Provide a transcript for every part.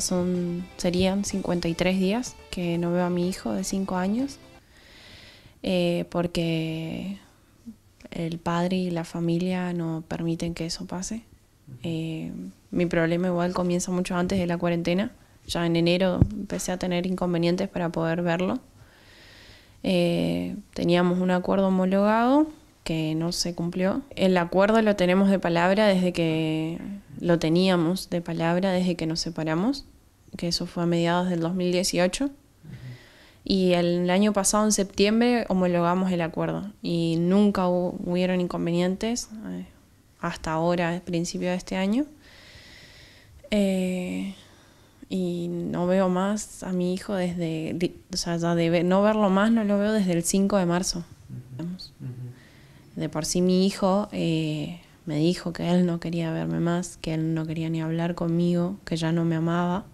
son, serían 53 días que no veo a mi hijo de 5 años, eh, porque el padre y la familia no permiten que eso pase. Eh, mi problema igual comienza mucho antes de la cuarentena. Ya en enero empecé a tener inconvenientes para poder verlo. Eh, teníamos un acuerdo homologado que no se cumplió. El acuerdo lo tenemos de palabra desde que lo teníamos de palabra desde que nos separamos, que eso fue a mediados del 2018. Y el año pasado, en septiembre, homologamos el acuerdo y nunca hubo, hubieron inconvenientes eh, hasta ahora, al principio de este año. Eh, y no veo más a mi hijo desde, o sea, ya de, no verlo más no lo veo desde el 5 de marzo. De por sí mi hijo eh, me dijo que él no quería verme más, que él no quería ni hablar conmigo, que ya no me amaba,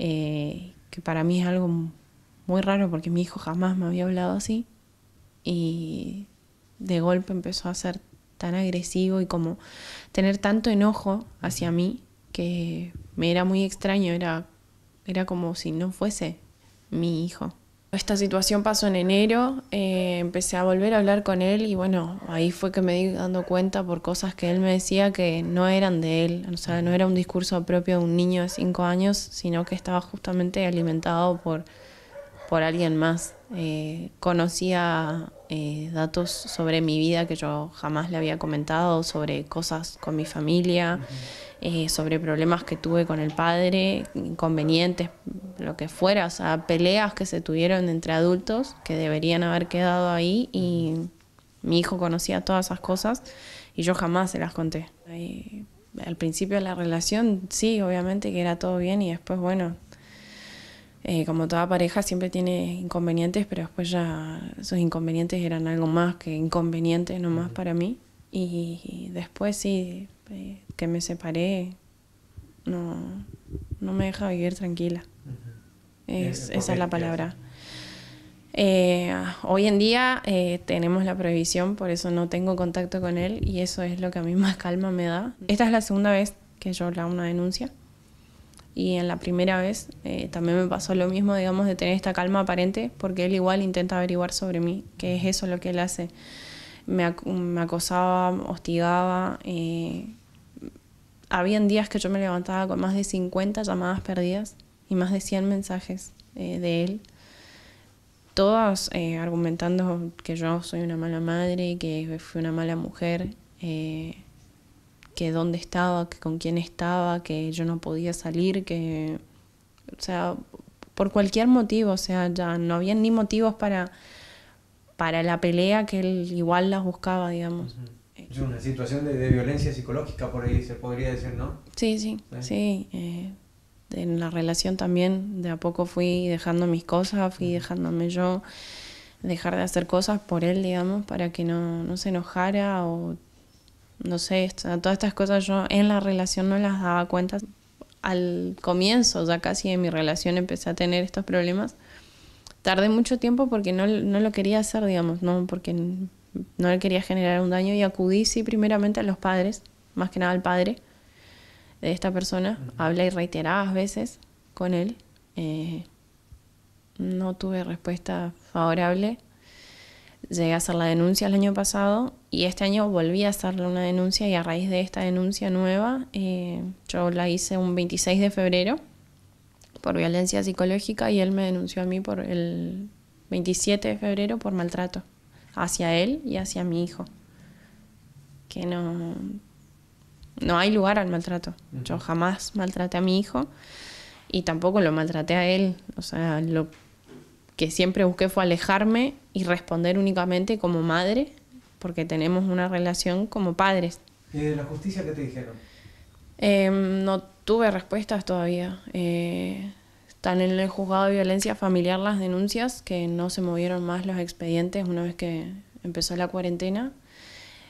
eh, que para mí es algo muy raro porque mi hijo jamás me había hablado así y de golpe empezó a ser tan agresivo y como tener tanto enojo hacia mí que me era muy extraño, era, era como si no fuese mi hijo. Esta situación pasó en enero, eh, empecé a volver a hablar con él y bueno, ahí fue que me di dando cuenta por cosas que él me decía que no eran de él, o sea, no era un discurso propio de un niño de cinco años, sino que estaba justamente alimentado por, por alguien más. Eh, conocía eh, datos sobre mi vida que yo jamás le había comentado, sobre cosas con mi familia, eh, sobre problemas que tuve con el padre, inconvenientes, lo que fuera, o sea, peleas que se tuvieron entre adultos que deberían haber quedado ahí y mi hijo conocía todas esas cosas y yo jamás se las conté. Eh, al principio de la relación, sí, obviamente que era todo bien y después, bueno, eh, como toda pareja siempre tiene inconvenientes, pero después ya sus inconvenientes eran algo más que inconvenientes nomás para mí. Y, después sí, eh, que me separé, no, no me deja vivir tranquila. Eh, esa es la palabra. hoy en día tenemos la prohibición, por eso no tengo contacto con él y eso es lo que a mí más calma me da. Esta es la segunda vez que yo le hago una denuncia y en la primera vez eh, también me pasó lo mismo, digamos, de tener esta calma aparente, porque él igual intenta averiguar sobre mí, que es eso lo que él hace. Me, acosaba, hostigaba. Eh, habían días que yo me levantaba con más de 50 llamadas perdidas y más de 100 mensajes eh, de él, todas eh, argumentando que yo soy una mala madre, que fui una mala mujer, que dónde estaba, que con quién estaba, que yo no podía salir, que, o sea, por cualquier motivo, o sea, ya no había ni motivos para, para la pelea que él igual las buscaba, digamos. Es una situación de, violencia psicológica, por ahí se podría decir, ¿no? Sí, sí, sí. Eh, en la relación también, de a poco fui dejando mis cosas, fui dejándome yo, dejar de hacer cosas por él, digamos, para que no, no se enojara o no sé, todas estas cosas yo en la relación no las daba cuenta. Al comienzo, ya casi en mi relación, empecé a tener estos problemas. Tardé mucho tiempo porque no, lo quería hacer, digamos, no porque no le quería generar un daño y acudí, sí, primeramente a los padres, más que nada al padre de esta persona. Hablé y reiteradas veces con él. Eh, no tuve respuesta favorable llegué a hacer la denuncia el año pasado y este año volví a hacerle una denuncia y a raíz de esta denuncia nueva, eh, yo la hice un 26 de febrero por violencia psicológica y él me denunció a mí por el 27 de febrero por maltrato hacia él y hacia mi hijo. Que no, no hay lugar al maltrato. Yo jamás maltraté a mi hijo y tampoco lo maltraté a él. O sea, lo que siempre busqué fue alejarme y responder únicamente como madre, porque tenemos una relación como padres. ¿Y de la justicia qué te dijeron? Em, no tuve respuestas todavía. Eh, están en el juzgado de violencia familiar las denuncias, que no se movieron más los expedientes una vez que empezó la cuarentena.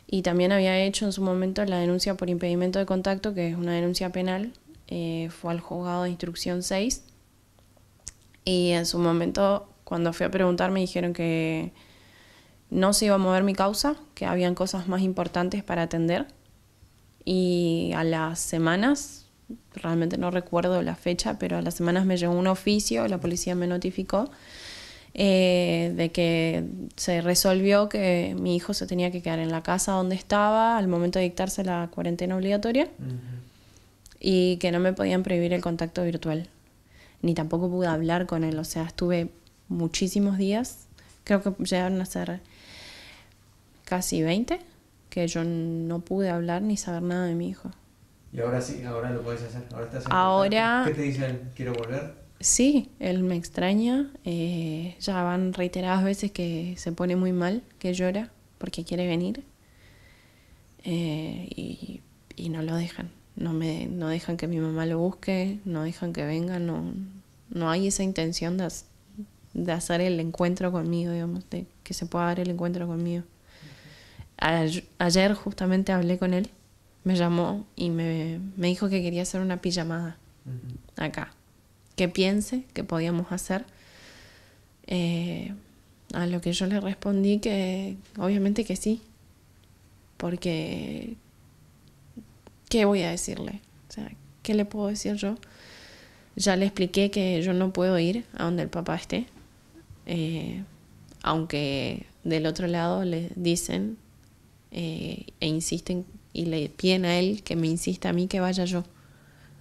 Y también había hecho en su momento la denuncia por impedimento de contacto, que es una denuncia penal. Eh, fue al juzgado de instrucción 6. Y en su momento cuando fui a preguntar me dijeron que no se iba a mover mi causa, que habían cosas más importantes para atender. Y a las semanas, realmente no recuerdo la fecha, pero a las semanas me llegó un oficio, la policía me notificó eh, de que se resolvió que mi hijo se tenía que quedar en la casa donde estaba al momento de dictarse la cuarentena obligatoria y que no me podían prohibir el contacto virtual. Ni tampoco pude hablar con él, o sea, estuve muchísimos días, creo que llegaron a ser casi 20, que yo no pude hablar ni saber nada de mi hijo. Y ahora sí, ahora lo puedes hacer. Ahora, estás ahora ¿Qué te dicen? ¿Quiero volver? Sí, él me extraña. Eh, ya van reiteradas veces que se pone muy mal, que llora porque quiere venir. Eh, y, y, no lo dejan. No, me, no dejan que mi mamá lo busque, no dejan que venga, no, no hay esa intención de, de hacer el encuentro conmigo, digamos, de que se pueda dar el encuentro conmigo. Ayer justamente hablé con él, me llamó y me, me dijo que quería hacer una pijamada acá, que piense que podíamos hacer. Eh, a lo que yo le respondí que obviamente que sí, porque ¿qué voy a decirle? O sea, ¿qué le puedo decir yo? Ya le expliqué que yo no puedo ir a donde el papá esté, eh, aunque del otro lado le dicen eh, e insisten y le piden a él que me insista a mí que vaya yo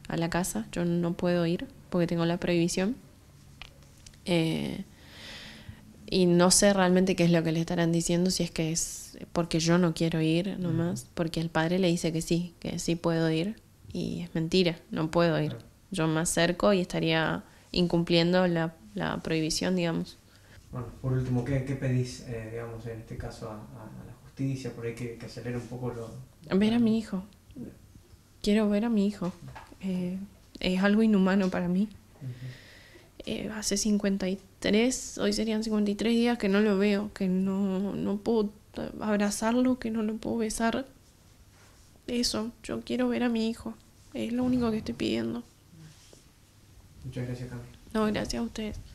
a la casa. Yo no puedo ir porque tengo la prohibición. Eh, y no sé realmente qué es lo que le estarán diciendo, si es que es porque yo no quiero ir nomás, porque el padre le dice que sí, que sí puedo ir. Y es mentira, no puedo ir. Yo me acerco y estaría incumpliendo la, la prohibición, digamos. Bueno, por último, ¿qué, pedís, eh, digamos, en este caso a, la justicia, por ahí que, acelere un poco lo... Ver a mi hijo. Quiero ver a mi hijo. Eh, es algo inhumano para mí. Eh, hace 53, hoy serían 53 días que no lo veo, que no, no puedo abrazarlo, que no lo puedo besar. Eso, yo quiero ver a mi hijo. Es lo único que estoy pidiendo. Muchas gracias, Camila. No, gracias a usted.